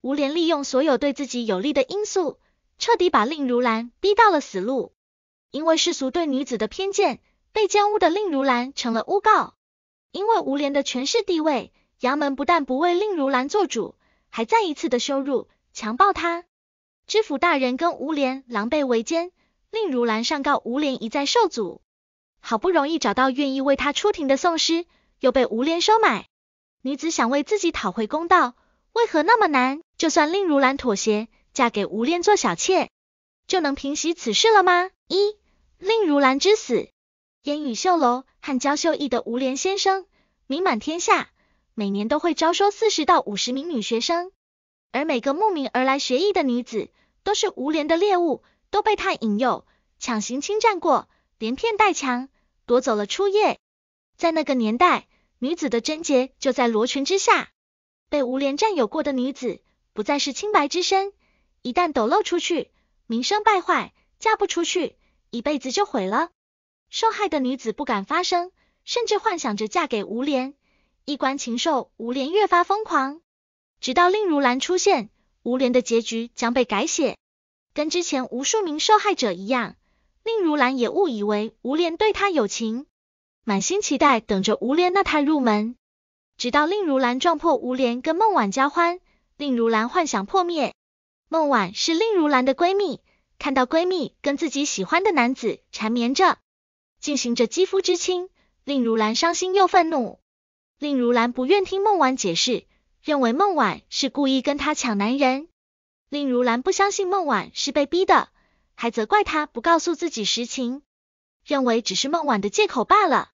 吴莲利用所有对自己有利的因素，彻底把令如兰逼到了死路。因为世俗对女子的偏见，被奸污的令如兰成了诬告。因为吴莲的权势地位，衙门不但不为令如兰做主，还再一次的羞辱、强暴她。知府大人跟吴莲狼狈为奸，令如兰上告吴莲一再受阻。好不容易找到愿意为她出庭的讼师，又被吴莲收买。女子想为自己讨回公道。为何那么难？就算令如兰妥协，嫁给吴莲做小妾，就能平息此事了吗？一，令如兰之死。烟雨绣楼和娇绣艺的吴莲先生名满天下，每年都会招收四十到五十名女学生，而每个慕名而来学艺的女子，都是吴莲的猎物，都被他引诱，强行侵占过，连骗带强，夺走了初夜。在那个年代，女子的贞洁就在罗裙之下。被吴莲占有过的女子，不再是清白之身，一旦抖露出去，名声败坏，嫁不出去，一辈子就毁了。受害的女子不敢发声，甚至幻想着嫁给吴莲，衣冠禽兽，吴莲越发疯狂，直到令如兰出现，吴莲的结局将被改写。跟之前无数名受害者一样，令如兰也误以为吴莲对她有情，满心期待等着吴莲纳她入门。直到令如兰撞破无莲跟孟婉交欢，令如兰幻想破灭。孟婉是令如兰的闺蜜，看到闺蜜跟自己喜欢的男子缠绵着，进行着肌肤之亲，令如兰伤心又愤怒。令如兰不愿听孟婉解释，认为孟晚是故意跟她抢男人。令如兰不相信孟晚是被逼的，还责怪她不告诉自己实情，认为只是孟晚的借口罢了。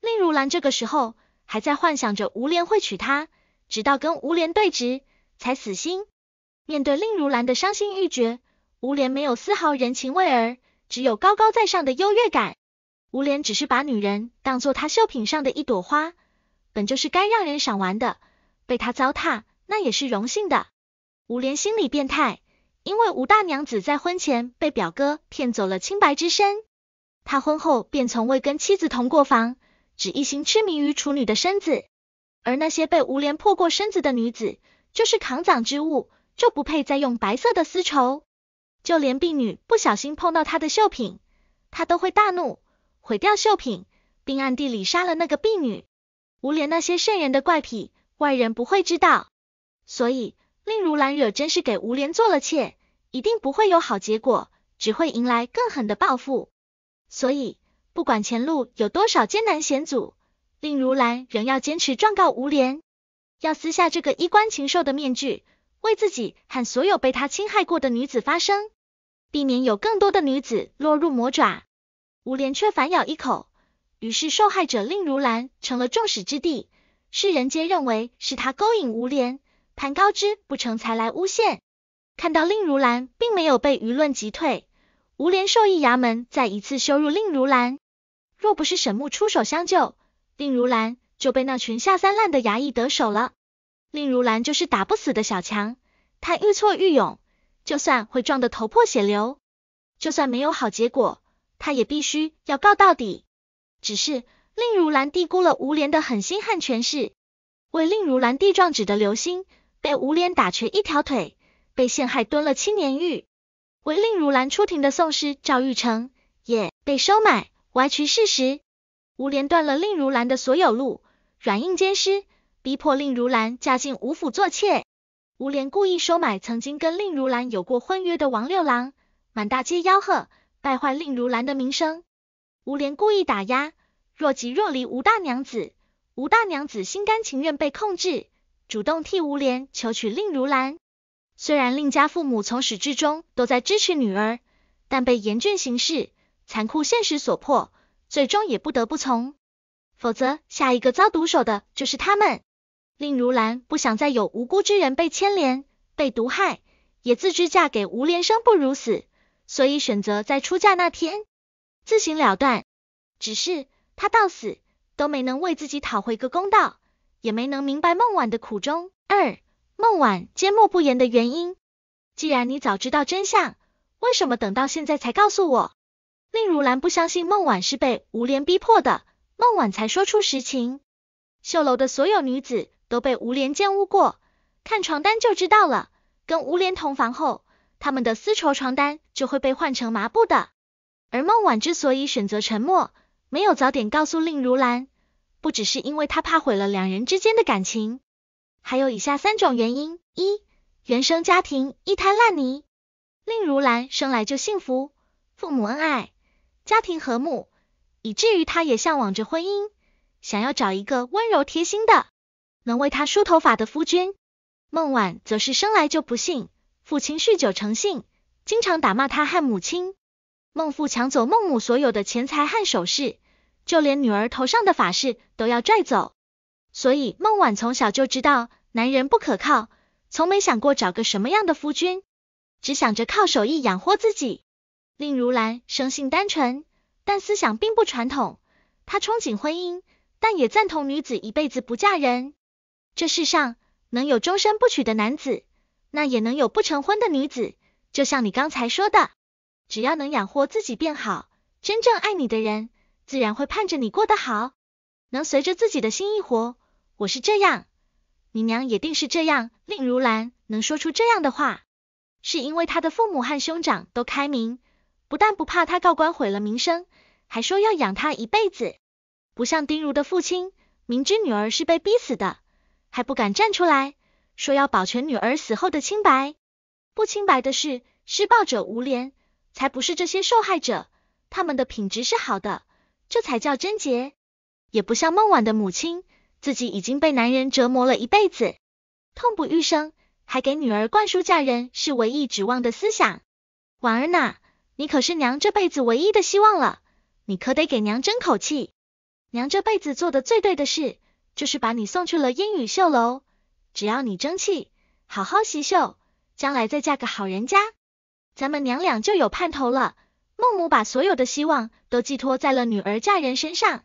令如兰这个时候。还在幻想着吴莲会娶她，直到跟吴莲对峙才死心。面对令如兰的伤心欲绝，吴莲没有丝毫人情味儿，只有高高在上的优越感。吴莲只是把女人当做他绣品上的一朵花，本就是该让人赏玩的，被他糟蹋那也是荣幸的。吴莲心理变态，因为吴大娘子在婚前被表哥骗走了清白之身，他婚后便从未跟妻子同过房。只一心痴迷于处女的身子，而那些被吴莲破过身子的女子，就是扛脏之物，就不配再用白色的丝绸。就连婢女不小心碰到她的绣品，她都会大怒，毁掉绣品，并暗地里杀了那个婢女。吴莲那些圣人的怪癖，外人不会知道，所以令如兰惹真是给吴莲做了妾，一定不会有好结果，只会迎来更狠的报复。所以。不管前路有多少艰难险阻，令如兰仍要坚持状告吴莲，要撕下这个衣冠禽兽的面具，为自己和所有被他侵害过的女子发声，避免有更多的女子落入魔爪。吴莲却反咬一口，于是受害者令如兰成了众矢之的，世人皆认为是他勾引吴莲，攀高枝不成才来诬陷。看到令如兰并没有被舆论击退，吴莲授意衙门再一次羞辱令如兰。若不是沈木出手相救，令如兰就被那群下三滥的衙役得手了。令如兰就是打不死的小强，他愈挫愈勇，就算会撞得头破血流，就算没有好结果，他也必须要告到底。只是令如兰低估了吴廉的狠心和权势，为令如兰递状纸的刘星被吴莲打瘸一条腿，被陷害蹲了七年狱；为令如兰出庭的宋师赵玉成也被收买。歪曲事实，吴莲断了令如兰的所有路，软硬兼施，逼迫令如兰嫁进吴府做妾。吴莲故意收买曾经跟令如兰有过婚约的王六郎，满大街吆喝，败坏令如兰的名声。吴莲故意打压，若即若离吴大娘子，吴大娘子心甘情愿被控制，主动替吴莲求娶令如兰。虽然令家父母从始至终都在支持女儿，但被严峻形势。残酷现实所迫，最终也不得不从，否则下一个遭毒手的就是他们。令如兰不想再有无辜之人被牵连、被毒害，也自知嫁给吴连生不如死，所以选择在出嫁那天自行了断。只是她到死都没能为自己讨回个公道，也没能明白孟晚的苦衷。二，孟晚缄默不言的原因。既然你早知道真相，为什么等到现在才告诉我？令如兰不相信孟晚是被吴莲逼迫的，孟晚才说出实情。绣楼的所有女子都被吴莲奸污过，看床单就知道了。跟吴莲同房后，他们的丝绸床单就会被换成麻布的。而孟晚之所以选择沉默，没有早点告诉令如兰，不只是因为她怕毁了两人之间的感情，还有以下三种原因：一、原生家庭一滩烂泥。令如兰生来就幸福，父母恩爱。家庭和睦，以至于她也向往着婚姻，想要找一个温柔贴心的，能为她梳头发的夫君。孟晚则是生来就不幸，父亲酗酒成性，经常打骂她和母亲。孟父抢走孟母所有的钱财和首饰，就连女儿头上的发饰都要拽走。所以孟晚从小就知道男人不可靠，从没想过找个什么样的夫君，只想着靠手艺养活自己。令如兰生性单纯，但思想并不传统。她憧憬婚姻，但也赞同女子一辈子不嫁人。这世上能有终身不娶的男子，那也能有不成婚的女子。就像你刚才说的，只要能养活自己便好。真正爱你的人，自然会盼着你过得好，能随着自己的心意活。我是这样，你娘也定是这样。令如兰能说出这样的话，是因为她的父母和兄长都开明。不但不怕他告官毁了名声，还说要养他一辈子。不像丁如的父亲，明知女儿是被逼死的，还不敢站出来，说要保全女儿死后的清白。不清白的是施暴者无怜。才不是这些受害者，他们的品质是好的，这才叫贞洁。也不像孟婉的母亲，自己已经被男人折磨了一辈子，痛不欲生，还给女儿灌输嫁人是唯一指望的思想。婉儿呢？你可是娘这辈子唯一的希望了，你可得给娘争口气。娘这辈子做的最对的事，就是把你送去了烟雨绣楼。只要你争气，好好习绣，将来再嫁个好人家，咱们娘俩就有盼头了。孟母把所有的希望都寄托在了女儿嫁人身上。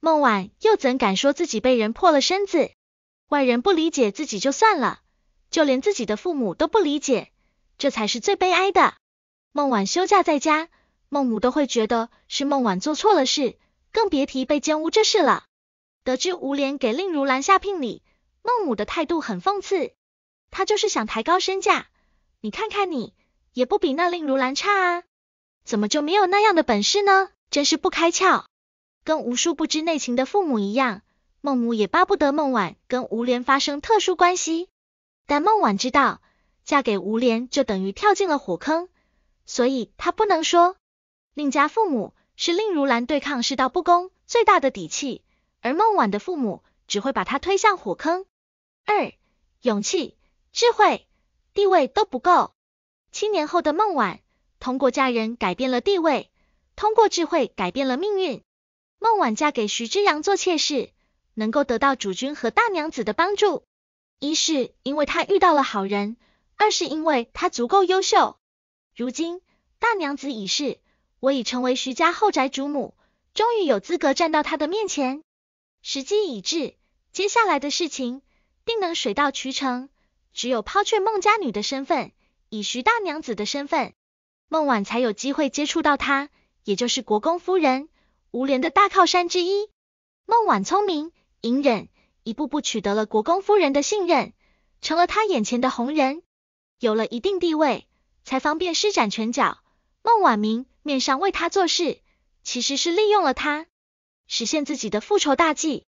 孟婉又怎敢说自己被人破了身子？外人不理解自己就算了，就连自己的父母都不理解，这才是最悲哀的。孟晚休假在家，孟母都会觉得是孟晚做错了事，更别提被奸污这事了。得知吴莲给令如兰下聘礼，孟母的态度很讽刺，她就是想抬高身价。你看看你，也不比那令如兰差啊，怎么就没有那样的本事呢？真是不开窍。跟无数不知内情的父母一样，孟母也巴不得孟晚跟吴莲发生特殊关系。但孟晚知道，嫁给吴莲就等于跳进了火坑。所以他不能说，令家父母是令如兰对抗世道不公最大的底气，而孟晚的父母只会把她推向火坑。二，勇气、智慧、地位都不够。七年后的孟晚，通过嫁人改变了地位，通过智慧改变了命运。孟晚嫁给徐之阳做妾室，能够得到主君和大娘子的帮助，一是因为她遇到了好人，二是因为她足够优秀。如今大娘子已逝，我已成为徐家后宅主母，终于有资格站到她的面前。时机已至，接下来的事情定能水到渠成。只有抛却孟家女的身份，以徐大娘子的身份，孟婉才有机会接触到她，也就是国公夫人吴莲的大靠山之一。孟晚聪明隐忍，一步步取得了国公夫人的信任，成了她眼前的红人，有了一定地位。才方便施展拳脚。孟晚明面上为他做事，其实是利用了他，实现自己的复仇大计。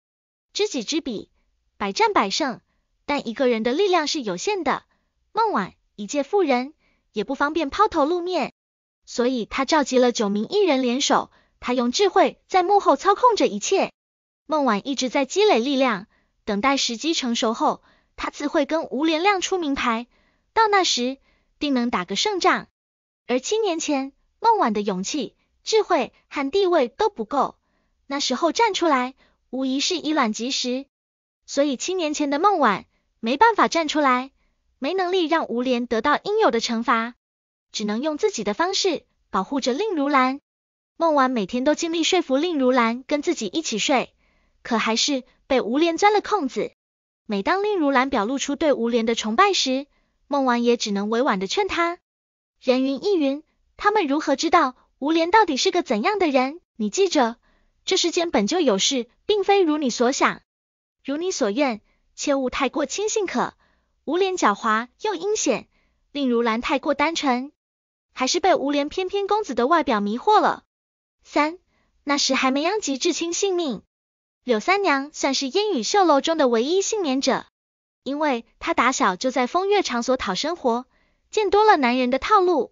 知己知彼，百战百胜。但一个人的力量是有限的。孟晚一介妇人，也不方便抛头露面，所以他召集了九名异人联手。他用智慧在幕后操控着一切。孟晚一直在积累力量，等待时机成熟后，他自会跟吴连亮出名牌。到那时。定能打个胜仗。而七年前，孟晚的勇气、智慧和地位都不够，那时候站出来，无疑是以卵击石。所以七年前的孟晚没办法站出来，没能力让吴莲得到应有的惩罚，只能用自己的方式保护着令如兰。孟晚每天都尽力说服令如兰跟自己一起睡，可还是被吴莲钻了空子。每当令如兰表露出对吴莲的崇拜时，孟王也只能委婉的劝他，人云亦云，他们如何知道吴莲到底是个怎样的人？你记着，这世间本就有事，并非如你所想，如你所愿，切勿太过轻信。可吴莲狡猾又阴险，令如兰太过单纯，还是被吴莲翩翩公子的外表迷惑了。三，那时还没殃及至亲性命，柳三娘算是烟雨绣楼中的唯一幸免者。因为她打小就在风月场所讨生活，见多了男人的套路，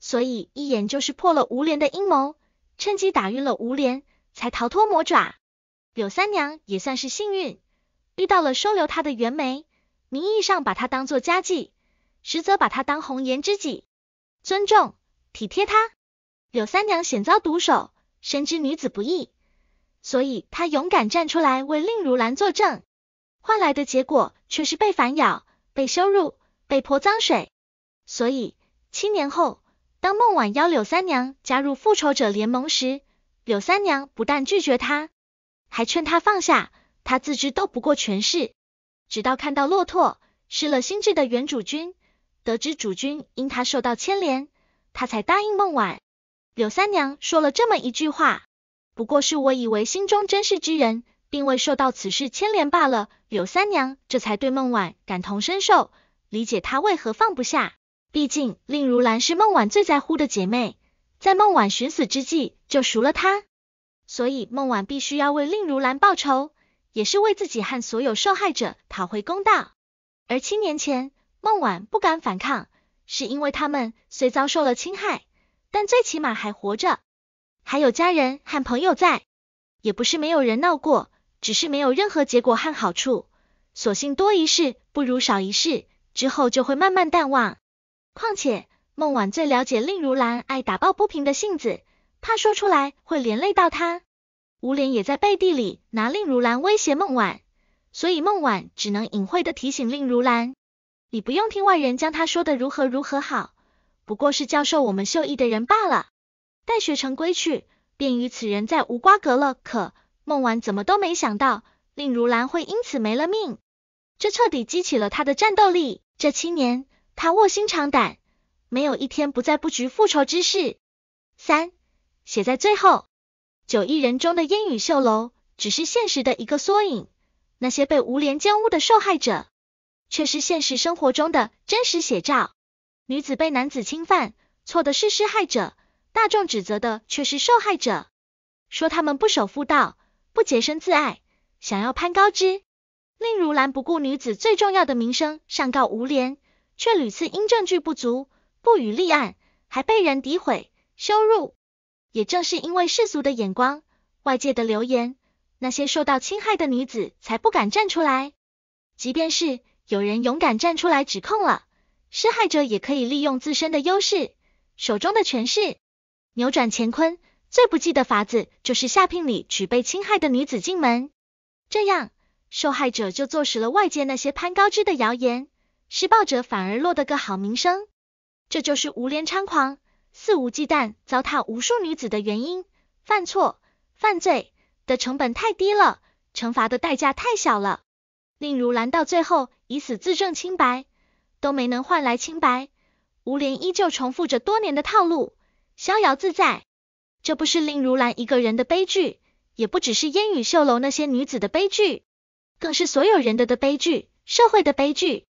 所以一眼就是破了吴莲的阴谋，趁机打晕了吴莲，才逃脱魔爪。柳三娘也算是幸运，遇到了收留她的袁梅，名义上把她当做家妓，实则把她当红颜知己，尊重体贴她。柳三娘险遭毒手，深知女子不易，所以她勇敢站出来为令如兰作证。换来的结果却是被反咬、被羞辱、被泼脏水。所以七年后，当孟晚邀柳三娘加入复仇者联盟时，柳三娘不但拒绝他，还劝他放下。他自知斗不过权势，直到看到骆驼失了心智的原主君，得知主君因他受到牵连，他才答应孟晚。柳三娘说了这么一句话：“不过是我以为心中真是之人。”并未受到此事牵连罢了。柳三娘这才对孟晚感同身受，理解她为何放不下。毕竟令如兰是孟晚最在乎的姐妹，在孟晚寻死之际就赎了她，所以孟晚必须要为令如兰报仇，也是为自己和所有受害者讨回公道。而七年前，孟晚不敢反抗，是因为他们虽遭受了侵害，但最起码还活着，还有家人和朋友在，也不是没有人闹过。只是没有任何结果和好处，索性多一事不如少一事，之后就会慢慢淡忘。况且，孟晚最了解令如兰爱打抱不平的性子，怕说出来会连累到她。吴莲也在背地里拿令如兰威胁孟晚，所以孟晚只能隐晦的提醒令如兰，你不用听外人将他说的如何如何好，不过是教授我们秀艺的人罢了。待学成归去，便与此人再无瓜葛了，可？孟婉怎么都没想到，令如兰会因此没了命，这彻底激起了她的战斗力。这七年，她卧薪尝胆，没有一天不在布局复仇之事。三写在最后，九亿人中的烟雨绣楼只是现实的一个缩影，那些被无廉奸污的受害者，却是现实生活中的真实写照。女子被男子侵犯，错的是施害者，大众指责的却是受害者，说他们不守妇道。不洁身自爱，想要攀高枝，令如兰不顾女子最重要的名声，上告吴莲，却屡次因证据不足不予立案，还被人诋毁羞辱。也正是因为世俗的眼光，外界的流言，那些受到侵害的女子才不敢站出来。即便是有人勇敢站出来指控了施害者，也可以利用自身的优势，手中的权势，扭转乾坤。最不济的法子就是下聘礼娶被侵害的女子进门，这样受害者就坐实了外界那些攀高枝的谣言，施暴者反而落得个好名声。这就是吴莲猖狂、肆无忌惮糟蹋无数女子的原因。犯错、犯罪的成本太低了，惩罚的代价太小了。令如兰到最后以死自证清白，都没能换来清白，吴莲依旧重复着多年的套路，逍遥自在。这不是令如兰一个人的悲剧，也不只是烟雨绣楼那些女子的悲剧，更是所有人的的悲剧，社会的悲剧。